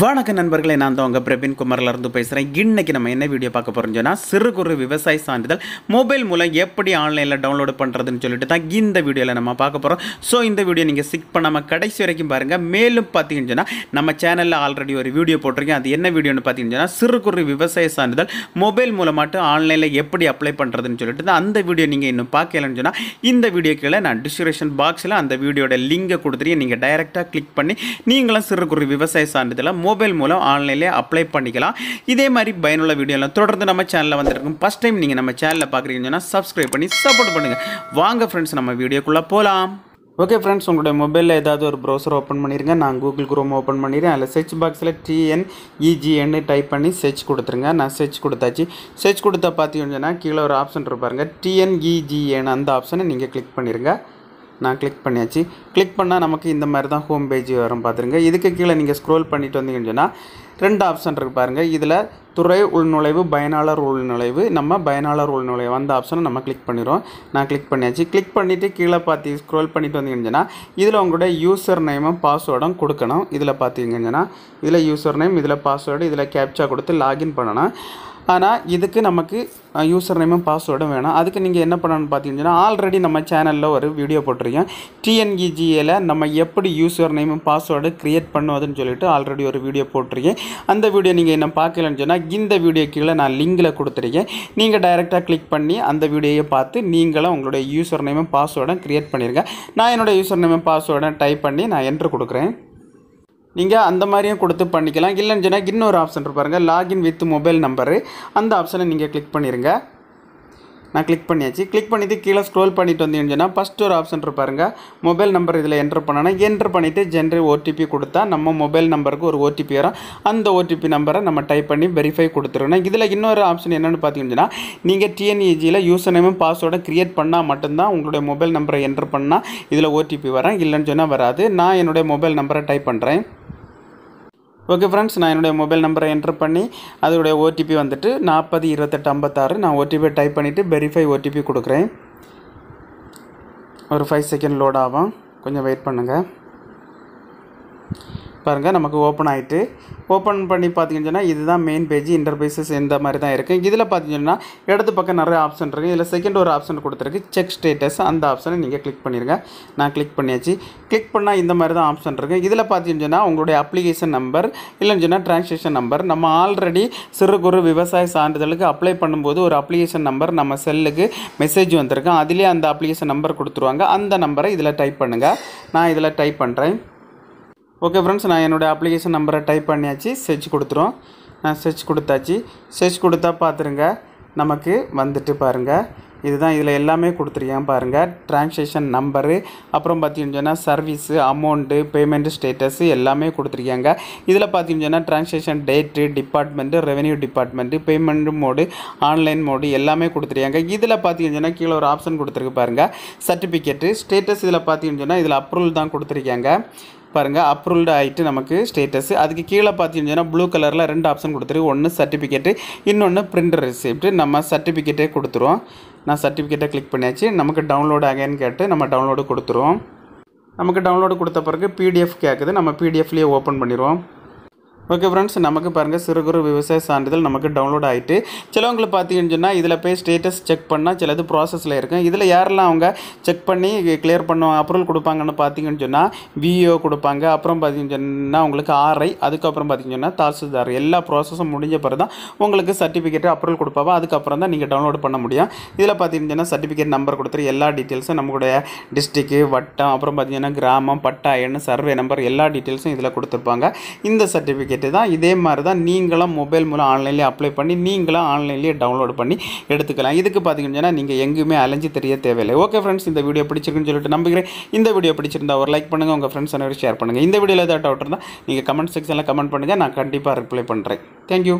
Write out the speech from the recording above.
வணக்க நண்பர்களை நான் தான் உங்கள் பிரபின் குமார்லேருந்து பேசுகிறேன் இன்றைக்கி நம்ம என்ன வீடியோ பார்க்க போகிறோம்னு சொன்னால் சிறு குறு விவசாய சான்றிதழ் மொபைல் மூலம் எப்படி ஆன்லைனில் டவுன்லோடு பண்ணுறதுன்னு சொல்லிட்டு தான் இந்த வீடியோவில் நம்ம பார்க்க போகிறோம் ஸோ இந்த வீடியோ நீங்கள் சிக் பண்ணாமல் கடைசி வரைக்கும் பாருங்கள் மேலும் பார்த்தீங்கன்னு சொன்னால் நம்ம சேனலில் ஆல்ரெடி ஒரு வீடியோ போட்டிருக்கேன் அது என்ன வீடியோன்னு பார்த்தீங்கன்னு சொன்னால் சிறு குறு விவசாய சான்றிதழ் மொபைல் மூலமாட்டு ஆன்லைனில் எப்படி அப்ளை பண்ணுறதுன்னு சொல்லிட்டு தான் அந்த வீடியோ நீங்கள் இன்னும் பார்க்கலன்னு சொன்னால் இந்த வீடியோ கீழே நான் டிஸ்கிரிப்ஷன் பாக்ஸில் அந்த வீடியோட லிங்கை கொடுத்துருக்கேன் நீங்கள் டைரெக்டாக கிளிக் பண்ணி நீங்களும் சிறு குறு விவசாய சான்றிதழை மொபைல் மூலம் ஆன்லைனில் அப்ளை பண்ணிக்கலாம் இதே மாதிரி பயனுள்ள வீடியோலாம் தொடர்ந்து நம்ம சேனலில் வந்துருக்கும் ஃபஸ்ட் டைம் நீங்கள் நம்ம சேனலில் பார்க்குறீங்கன்னு சொன்னால் சப்ஸ்கிரைப் பண்ணி சப்போர்ட் பண்ணுங்கள் வாங்க ஃப்ரெண்ட்ஸ் நம்ம வீடியோக்குள்ளே போகலாம் ஓகே ஃப்ரெண்ட்ஸ் உங்களுடைய மொபைலில் ஏதாவது ஒரு ப்ரௌசர் ஓப்பன் பண்ணிடுங்க நான் கூகுள் குரோம் ஓப்பன் பண்ணிடுறேன் அதில் சர்ச் பாக்ஸில் டிஎன்இஜிஎன்னு டைப் பண்ணி சர்ச் கொடுத்துருங்க நான் சர்ச் கொடுத்தாச்சு சர்ச் கொடுத்தா பார்த்தீங்கன்னா கீழே ஒரு ஆப்ஷன் இருப்பாருங்க டிஎன்இஜிஎன் e அந்த ஆப்ஷனை நீங்கள் கிளிக் பண்ணிடுங்க நான் கிளிக் பண்ணியாச்சு கிளிக் பண்ணால் நமக்கு இந்த மாதிரி தான் ஹோம் பேஜ் வரும் பார்த்துருங்க இதுக்கு கீழே நீங்கள் ஸ்க்ரோல் பண்ணிட்டு வந்தீங்கன்னு சொன்னால் ரெண்டு ஆப்ஷன் இருக்குது பாருங்கள் இதில் துறை உள்நுழைவு பயனாளர் உள்நுழைவு நம்ம பயனாளர் உள்நுழைவு அந்த ஆப்ஷனை நம்ம கிளிக் பண்ணிடுவோம் நான் கிளிக் பண்ணியாச்சு கிளிக் பண்ணிவிட்டு கீழே பார்த்து ஸ்க்ரோல் பண்ணிட்டு வந்தீங்கன்னா இதில் உங்களுடைய யூசர் நேமும் பாஸ்வேர்டும் கொடுக்கணும் இதில் பார்த்தீங்கன்னா இதில் யூசர் நேம் இதில் பாஸ்வேர்டு இதில் கேப்சா கொடுத்து லாகின் பண்ணணும் ஆனால் இதுக்கு நமக்கு யூசர் நேமும் பாஸ்வேர்டும் வேணும் அதுக்கு நீங்கள் என்ன பண்ணணும்னு பார்த்தீங்கன்னா ஆல்ரெடி நம்ம சேனலில் ஒரு வீடியோ போட்டிருக்கேன் டிஎன்இஜிஏல நம்ம எப்படி யூசர் நேமும் பாஸ்வேர்டு க்ரியேட் பண்ணுவதுன்னு சொல்லிட்டு ஆல்ரெடி ஒரு வீடியோ போட்டிருக்கேன் அந்த வீடியோ நீங்கள் என்ன பார்க்கலன்னு சொன்னால் இந்த வீடியோ கீழே நான் லிங்கில் கொடுத்துருக்கேன் நீங்கள் டைரெக்டாக கிளிக் பண்ணி அந்த வீடியோயை பார்த்து நீங்களும் உங்களுடைய யூசர் நேமும் பாஸ்வேர்டும் க்ரியேட் பண்ணியிருக்கேன் நான் என்னுடைய யூசர் நேமும் பாஸ்வேர்டும் டைப் பண்ணி நான் என்ட்ரு கொடுக்குறேன் நீங்கள் அந்த மாதிரியும் கொடுத்து பண்ணிக்கலாம் இல்லைன்னு சொன்னால் இன்னொரு ஆப்ஷன் பாருங்கள் லாகின் வித் மொபைல் நம்பரு அந்த ஆப்ஷனை நீங்கள் கிளிக் பண்ணிடுங்க நான் கிளிக் பண்ணியாச்சு கிளிக் பண்ணிவிட்டு கீழே ஸ்க்ரோல் பண்ணிட்டு வந்தீங்கன்னா ஃபஸ்ட்டு ஒரு ஆப்ஷன் இருப்பாருங்க மொபைல் நம்பர் இதில் என்ட்ரு பண்ணோன்னா என்ட்ரு பண்ணிவிட்டு ஜென்ரேட் ஓடிபி கொடுத்தா நம்ம மொபைல் நம்பருக்கு ஒரு ஓடிபி வரும் அந்த ஓடிபி நம்பரை நம்ம டைப் பண்ணி வெரிஃபை கொடுத்துருவோம் இதில் இன்னொரு ஆப்ஷன் என்னென்னு பார்த்தீங்கன்னா நீங்கள் டிஎன்இஜியில் e யூசர் நேமும் பாஸ்வேர்டை க்ரியேட் பண்ணால் மட்டும்தான் உங்களுடைய மொபைல் நம்பரை என்ட்ரு பண்ணால் இதில் ஓடிபி வரேன் இல்லைன்னு சொன்னால் வராது நான் என்னுடைய மொபைல் நம்பரை டைப் பண்ணுறேன் ஓகே ஃப்ரெண்ட்ஸ் நான் என்னுடைய மொபைல் நம்பரை என்ட்ரு பண்ணி அதோடைய ஓடிபி வந்துட்டு நாற்பது இருபத்தெட்டு ஐம்பத்தாறு நான் ஓடிபியை டைப் பண்ணிவிட்டு வெரிஃபை ஓடிபி கொடுக்குறேன் ஒரு ஃபைவ் செகண்ட் லோட் ஆகும் கொஞ்சம் வெயிட் பண்ணுங்கள் பாருங்கள் நமக்கு ஓப்பன் ஆகிட்டு ஓப்பன் பண்ணி பார்த்தீங்கன்னு சொன்னால் இதுதான் மெயின் பேஜ் இன்டர்பேசஸ் இந்த மாதிரி தான் இருக்குது இதில் பார்த்தீங்கன்னா இடது பக்கம் நிறைய ஆப்ஷன் இருக்குது இதில் செகண்ட் ஒரு ஆப்ஷன் கொடுத்துருக்கு செக் ஸ்டேட்டஸ் அந்த ஆப்ஷனை நீங்கள் கிளிக் பண்ணிடுங்க நான் கிளிக் பண்ணியாச்சு கிளிக் பண்ணால் இந்த மாதிரி தான் ஆப்ஷன் இருக்குது இதில் பார்த்தீங்கன்னு சொன்னால் உங்களுடைய அப்ளிகேஷன் நம்பர் இல்லைன்னு சொன்னால் ட்ரான்ஸேஷன் நம்பர் நம்ம ஆல்ரெடி சிறு குறு விவசாய சான்றிதழுக்கு அப்ளை பண்ணும்போது ஒரு அப்ளிகேஷன் நம்பர் நம்ம செல்லுக்கு மெசேஜ் வந்திருக்கோம் அதிலே அந்த அப்ளிகேஷன் நம்பர் கொடுத்துருவாங்க அந்த நம்பரை இதில் டைப் பண்ணுங்கள் நான் இதில் டைப் பண்ணுறேன் ஓகே ஃப்ரெண்ட்ஸ் நான் என்னோடய அப்ளிகேஷன் நம்பரை டைப் பண்ணியாச்சு செர்ச் கொடுத்துரும் நான் செர்ச் கொடுத்தாச்சு செர்ச் கொடுத்தா பார்த்துருங்க நமக்கு வந்துட்டு பாருங்கள் இதுதான் இதில் எல்லாமே கொடுத்துருக்கேன் பாருங்கள் டிரான்சேக்ஷன் நம்பரு அப்புறம் பார்த்தீங்கன்னு சொன்னால் சர்வீஸு அமௌண்ட்டு பேமெண்ட்டு ஸ்டேட்டஸு எல்லாமே கொடுத்துருக்கேங்க இதில் பார்த்தீங்கன்னு சொன்னால் transaction date department revenue department payment mode online mode எல்லாமே கொடுத்துருக்காங்க இதில் பார்த்தீங்கன்னு சொன்னால் கீழே ஒரு ஆப்ஷன் கொடுத்துருக்கு பாருங்கள் சர்டிஃபிகேட்டு ஸ்டேட்டஸ் இதில் பார்த்தீங்கன்னு சொன்னால் இதில் அப்ரூவல் தான் கொடுத்துருக்காங்க பாருங்கள் அப்ரூவ்டு ஆகிட்டு நமக்கு ஸ்டேட்டஸ் அதுக்கு கீழே பார்த்தீங்கன்னா ப்ளூ கலரில் ரெண்டு ஆப்ஷன் கொடுத்துருக்கு ஒன்று சர்டிஃபிகேட்டு இன்னொன்று பிரிண்டர் ரிசிப்ட்டு நம்ம சர்டிஃபிகேட்டே கொடுத்துருவோம் நான் சர்டிஃபிகேட்டை கிளிக் பண்ணியாச்சு நமக்கு டவுன்லோடு ஆகேன்னு கேட்டு நம்ம டவுன்லோடு கொடுத்துருவோம் நமக்கு டவுன்லோடு கொடுத்த பிறகு பிடிஎஃப் கேட்குது நம்ம பிடிஎஃப்லேயே ஓப்பன் பண்ணிடுவோம் ஓகே ஃப்ரெண்ட்ஸ் நமக்கு பாருங்கள் சிறு குறு விவசாய சான்றிதழ் நமக்கு டவுன்லோட் ஆகிட்டு சிலவங்களுக்கு பார்த்தீங்கன்னு சொன்னால் இதில் போய் ஸ்டேட்டஸ் செக் பண்ணால் சிலது ப்ராசஸில் இருக்கும் இதில் யாரெல்லாம் அவங்க செக் பண்ணி கிளியர் பண்ணுவாங்க அப்ரூவல் கொடுப்பாங்கன்னு பார்த்தீங்கன்னு சொன்னால் விஓ கொடுப்பாங்க அப்புறம் பார்த்தீங்கன்னு சொன்னால் உங்களுக்கு ஆர்ஐ அதுக்கப்புறம் பார்த்தீங்கன்னு சொன்னால் தாசில்தார் எல்லா ப்ராசஸும் முடிஞ்ச பிறகு தான் உங்களுக்கு சர்டிஃபிகேட்டு அப்ரூவல் கொடுப்பாவா அதுக்கப்புறம் தான் நீங்கள் டவுன்லோட் பண்ண முடியும் இதில் பார்த்தீங்கன்னு சொன்னால் சர்டிஃபிகேட் நம்பர் கொடுத்துரு எல்லா டீட்டெயில்ஸும் நம்மளுடைய டிஸ்ட்ரிக்கு வட்டம் அப்புறம் பார்த்தீங்கன்னா கிராமம் பட்டா எண்ணு சர்வே நம்பர் எல்லா டீட்டெயில்ஸும் இதில் கொடுத்துருப்பாங்க இந்த சர்டிஃபிகேட் கேட்டு தான் இதே மாதிரி தான் நீங்களும் மொபைல் மூலம் ஆன்லைன்லேயே அப்ளை பண்ணி நீங்களும் ஆன்லைன்லேயே டவுன்லோட் பண்ணி எடுத்துக்கலாம் இதுக்கு பார்த்திங்கன்னா நீங்கள் எங்கேயுமே அலைஞ்சு தெரிய தேவையில்லை ஓகே ஃப்ரெண்ட்ஸ் இந்த வீடியோ பிடிச்சிருக்குன்னு சொல்லிட்டு நம்புகிறேன் இந்த வீடியோ பிடிச்சிருந்தா ஒரு லைக் பண்ணுங்கள் உங்கள் ஃப்ரெண்ட்ஸ் அனைவரும் ஷேர் பண்ணுங்கள் இந்த வீடியோவில் ஏதாவது டவுட் இருந்தால் நீங்கள் கமெண்ட் செக்ஷனில் கமெண்ட் பண்ணுங்கள் நான் கண்டிப்பாக ரிப்ளை பண்ணுறேன் தேங்க்யூ